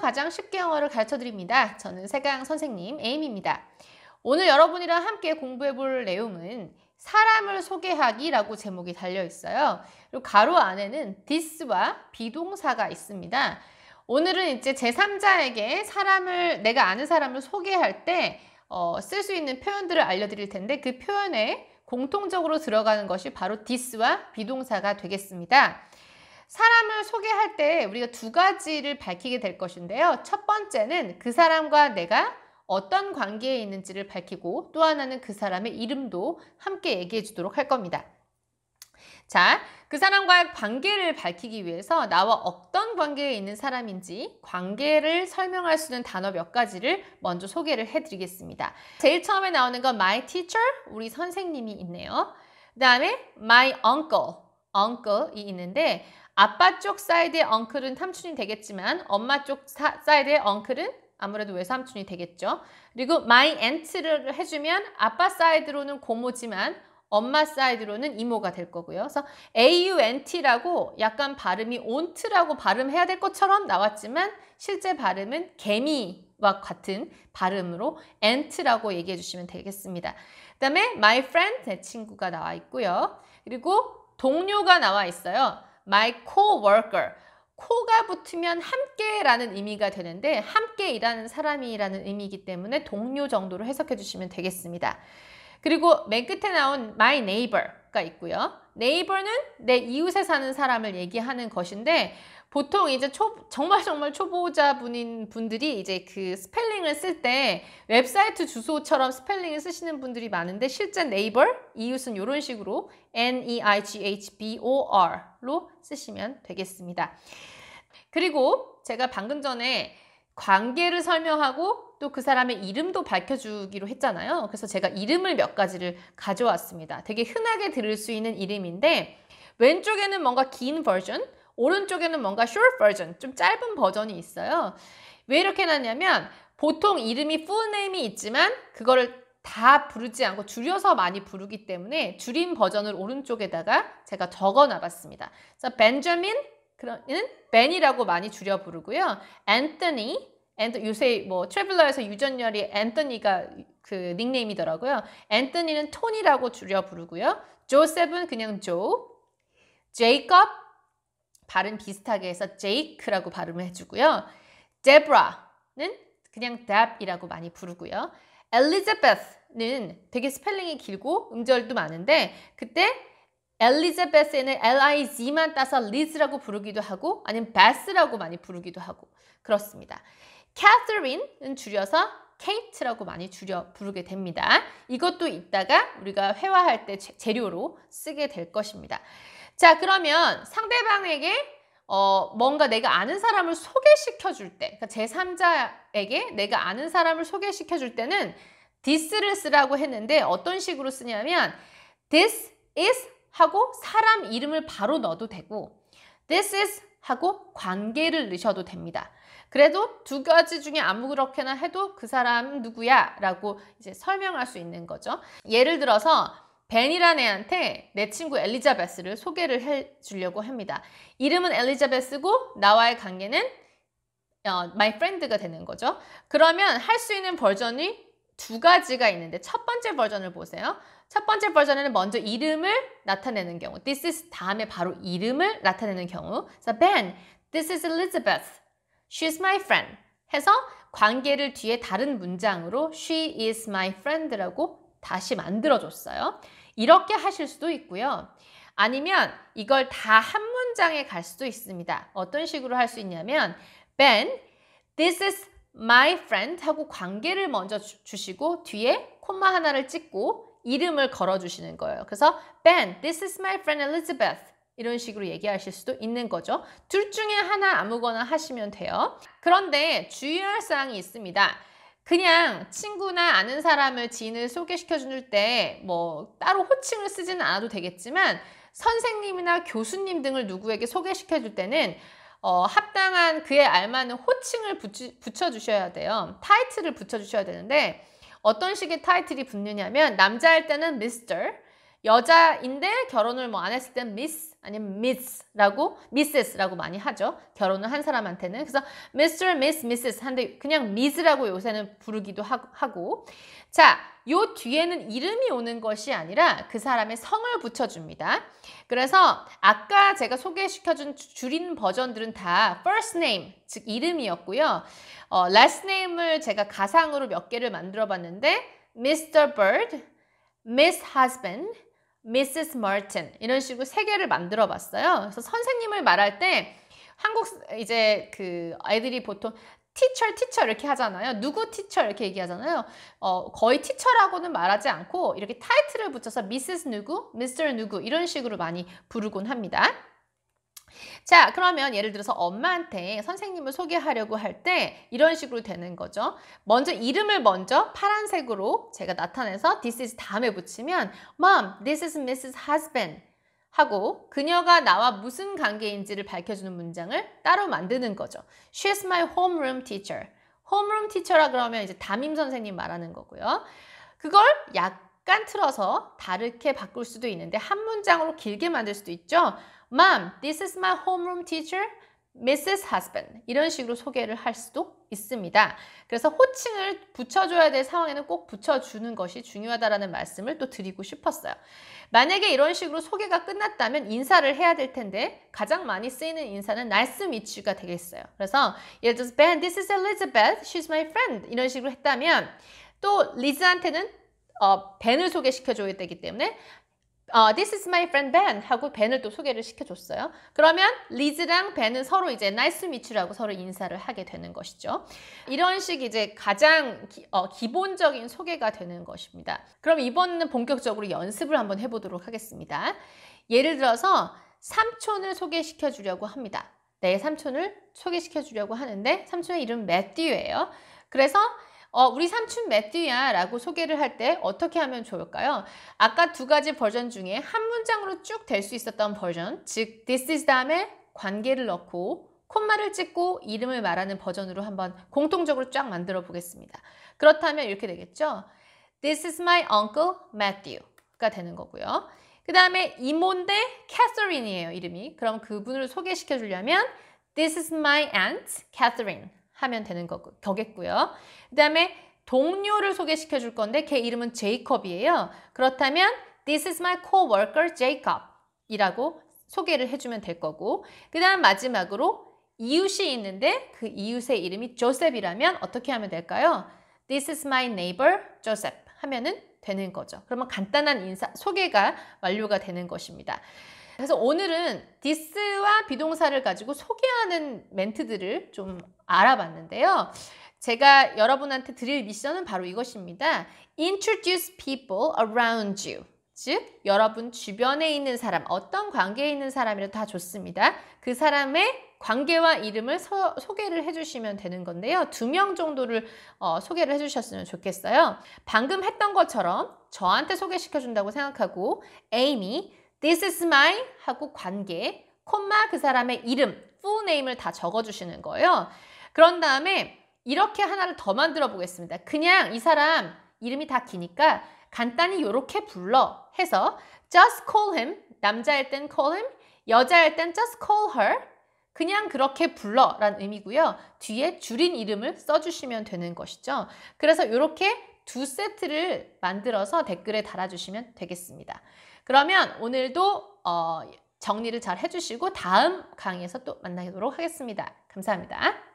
가장 쉽게 영어를 가르쳐 드립니다. 저는 세강 선생님 에임입니다. 오늘 여러분이랑 함께 공부해 볼 내용은 사람을 소개하기라고 제목이 달려 있어요. 그리고 가로 안에는 this와 비동사가 있습니다. 오늘은 이제 제3자에게 사람을 내가 아는 사람을 소개할 때 쓸수 어, 있는 표현들을 알려드릴 텐데 그 표현에 공통적으로 들어가는 것이 바로 this와 비동사가 되겠습니다. 사람을 소개할 때 우리가 두 가지를 밝히게 될 것인데요. 첫 번째는 그 사람과 내가 어떤 관계에 있는지를 밝히고 또 하나는 그 사람의 이름도 함께 얘기해 주도록 할 겁니다. 자, 그 사람과의 관계를 밝히기 위해서 나와 어떤 관계에 있는 사람인지 관계를 설명할 수 있는 단어 몇 가지를 먼저 소개를 해드리겠습니다. 제일 처음에 나오는 건 my teacher, 우리 선생님이 있네요. 그 다음에 my uncle, uncle이 있는데 아빠 쪽 사이드의 엉클은 삼촌이 되겠지만 엄마 쪽 사, 사이드의 엉클은 아무래도 외삼촌이 되겠죠. 그리고 my aunt를 해주면 아빠 사이드로는 고모지만 엄마 사이드로는 이모가 될 거고요. 그래서 aunt라고 약간 발음이 on트라고 발음해야 될 것처럼 나왔지만 실제 발음은 개미와 같은 발음으로 ant라고 얘기해 주시면 되겠습니다. 그 다음에 my friend 내 친구가 나와 있고요. 그리고 동료가 나와 있어요. my co-worker. 코가 붙으면 함께라는 의미가 되는데 함께 일하는 사람이라는 의미이기 때문에 동료 정도로 해석해 주시면 되겠습니다. 그리고 맨 끝에 나온 my neighbor가 있고요. neighbor는 내 이웃에 사는 사람을 얘기하는 것인데 보통 이제 초, 정말 정말 초보자분인 분들이 이제 그 스펠링을 쓸 때 웹사이트 주소처럼 스펠링을 쓰시는 분들이 많은데 실제 네이버 이웃은 이런 식으로 N-E-I-G-H-B-O-R로 쓰시면 되겠습니다. 그리고 제가 방금 전에 관계를 설명하고 또 그 사람의 이름도 밝혀주기로 했잖아요. 그래서 제가 이름을 몇 가지를 가져왔습니다. 되게 흔하게 들을 수 있는 이름인데 왼쪽에는 뭔가 긴 버전, 오른쪽에는 뭔가 short version, 좀 짧은 버전이 있어요. 왜 이렇게 났냐면 보통 이름이 fullname이 있지만 그거를 다 부르지 않고 줄여서 많이 부르기 때문에 줄임 버전을 오른쪽에다가 제가 적어 놔봤습니다. 그래서 벤저민 그러는 벤이라고 많이 줄여 부르고요. 앤서니 앤 요새 뭐 트래블러에서 유전열이 앤서니가 그 닉네임이더라고요. 앤서니는 톤이라고 줄여 부르고요. 조셉은 그냥 조, 제이컵 발음 비슷하게 해서 Jake라고 발음을 해주고요. Deborah는 그냥 Deb이라고 많이 부르고요. Elizabeth는 되게 스펠링이 길고 음절도 많은데 그때 Elizabeth에는 L-I-Z만 따서 Liz라고 부르기도 하고 아니면 Beth라고 많이 부르기도 하고 그렇습니다. Catherine은 줄여서 Kate라고 많이 줄여 부르게 됩니다. 이것도 이따가 우리가 회화할 때 재료로 쓰게 될 것입니다. 자 그러면 상대방에게 어, 뭔가 내가 아는 사람을 소개시켜 줄 때, 그러니까 제3자에게 내가 아는 사람을 소개시켜 줄 때는 this를 쓰라고 했는데 어떤 식으로 쓰냐면 this is 하고 사람 이름을 바로 넣어도 되고 this is 하고 관계를 넣으셔도 됩니다. 그래도 두 가지 중에 아무렇게나 해도 그 사람 누구야 라고 이제 설명할 수 있는 거죠. 예를 들어서 벤이란 애한테 내 친구 엘리자베스를 소개를 해주려고 합니다. 이름은 엘리자베스고 나와의 관계는 어, my friend가 되는 거죠. 그러면 할 수 있는 버전이 두 가지가 있는데 첫 번째 버전을 보세요. 첫 번째 버전에는 먼저 이름을 나타내는 경우 this is 다음에 바로 이름을 나타내는 경우 so Ben, this is Elizabeth, she's my friend 해서 관계를 뒤에 다른 문장으로 she is my friend라고 다시 만들어줬어요. 이렇게 하실 수도 있고요. 아니면 이걸 다 한 문장에 갈 수도 있습니다. 어떤 식으로 할 수 있냐면 Ben, this is my friend 하고 관계를 먼저 주, 시고 뒤에 콤마 하나를 찍고 이름을 걸어주시는 거예요. 그래서 Ben, this is my friend Elizabeth 이런 식으로 얘기하실 수도 있는 거죠. 둘 중에 하나 아무거나 하시면 돼요. 그런데 주의할 사항이 있습니다. 그냥 친구나 아는 사람을 지인을 소개시켜 줄 때 뭐 따로 호칭을 쓰지는 않아도 되겠지만 선생님이나 교수님 등을 누구에게 소개시켜 줄 때는 어, 합당한 그에 알맞은 호칭을 붙 붙여주셔야 돼요. 타이틀을 붙여주셔야 되는데 어떤 식의 타이틀이 붙느냐면 남자 할 때는 Mr. 여자인데 결혼을 뭐 안 했을 땐 미스 아니면 미스라고미세스라고 많이 하죠. 결혼을 한 사람한테는 그래서 Mr, Miss, Mrs 한데 그냥 미스라고 요새는 부르기도 하고 자, 요 뒤에는 이름이 오는 것이 아니라 그 사람의 성을 붙여줍니다. 그래서 아까 제가 소개시켜준 줄인 버전들은 다 first name 즉 이름이었고요. 어, last name을 제가 가상으로 몇 개를 만들어 봤는데 Mr. Bird, Miss Husband Mrs. Martin 이런 식으로 세 개를 만들어 봤어요. 그래서 선생님을 말할 때 한국 이제 그 아이들이 보통 티처 티처 이렇게 하잖아요. 누구 티처 이렇게 얘기하잖아요. 어, 거의 티처라고는 말하지 않고 이렇게 타이틀을 붙여서 Mrs. 누구, Mr. 누구 이런 식으로 많이 부르곤 합니다. 자 그러면 예를 들어서 엄마한테 선생님을 소개하려고 할 때 이런 식으로 되는 거죠 먼저 이름을 먼저 파란색으로 제가 나타내서 this is 다음에 붙이면 mom this is Mrs. husband 하고 그녀가 나와 무슨 관계인지를 밝혀주는 문장을 따로 만드는 거죠 she's my homeroom teacher homeroom teacher라 그러면 이제 담임 선생님 말하는 거고요 그걸 약간 틀어서 다르게 바꿀 수도 있는데 한 문장으로 길게 만들 수도 있죠 Mom, this is my homeroom teacher. Mrs. Husband 이런 식으로 소개를 할 수도 있습니다. 그래서 호칭을 붙여줘야 될 상황에는 꼭 붙여주는 것이 중요하다라는 말씀을 또 드리고 싶었어요. 만약에 이런 식으로 소개가 끝났다면 인사를 해야 될 텐데 가장 많이 쓰이는 인사는 nice meet you가 되겠어요. 그래서 예를 들어서 Ben, this is Elizabeth, she's my friend 이런 식으로 했다면 또 리즈한테는 어, 벤을 소개시켜줘야 되기 때문에 어, this is my friend Ben 하고 벤을 또 소개를 시켜줬어요. 그러면 리즈랑 벤은 서로 이제 nice to meet you라고 서로 인사를 하게 되는 것이죠. 이런 식 이제 가장 기, 어, 기본적인 소개가 되는 것입니다. 그럼 이번에는 본격적으로 연습을 한번 해보도록 하겠습니다. 예를 들어서 삼촌을 소개시켜 주려고 합니다. 내 네, 삼촌을 소개시켜 주려고 하는데 삼촌의 이름 은 매튜예요. 그래서 어, 우리 삼촌 매튜야 라고 소개를 할 때 어떻게 하면 좋을까요? 아까 두 가지 버전 중에 한 문장으로 쭉 될 수 있었던 버전 즉 this is 다음에 관계를 넣고 콤마를 찍고 이름을 말하는 버전으로 한번 공통적으로 쫙 만들어 보겠습니다. 그렇다면 이렇게 되겠죠? This is my uncle Matthew가 되는 거고요. 그 다음에 이모인데 캐서린이에요 이름이. 그럼 그분을 소개시켜 주려면 This is my aunt Catherine 하면 되는 거, 거겠고요. 그 다음에 동료를 소개시켜 줄 건데 걔 이름은 제이컵이에요. 그렇다면 This is my coworker Jacob 이라고 소개를 해주면 될 거고 그 다음 마지막으로 이웃이 있는데 그 이웃의 이름이 조셉이라면 어떻게 하면 될까요? This is my neighbor Joseph 하면은 되는 거죠. 그러면 간단한 인사 소개가 완료가 되는 것입니다. 그래서 오늘은 디스와 비동사를 가지고 소개하는 멘트들을 좀 알아봤는데요. 제가 여러분한테 드릴 미션은 바로 이것입니다. Introduce people around you. 즉, 여러분 주변에 있는 사람, 어떤 관계에 있는 사람이라도 다 좋습니다. 그 사람의 관계와 이름을 서, 소개를 해주시면 되는 건데요. 두 명 정도를 어, 소개를 해주셨으면 좋겠어요. 방금 했던 것처럼 저한테 소개시켜준다고 생각하고 에이미, This is m i 하고 관계, 콤마 그 사람의 이름, full name을 다 적어주시는 거예요. 그런 다음에 이렇게 하나를 더 만들어 보겠습니다. 그냥 이 사람 이름이 다 기니까 간단히 이렇게 불러 해서 just call him, 남자일 땐 call him, 여자일 땐 just call her, 그냥 그렇게 불러 라는 의미고요. 뒤에 줄인 이름을 써주시면 되는 것이죠. 그래서 이렇게 두 세트를 만들어서 댓글에 달아주시면 되겠습니다. 그러면 오늘도 어, 정리를 잘 해주시고 다음 강의에서 또 만나도록 하겠습니다. 감사합니다.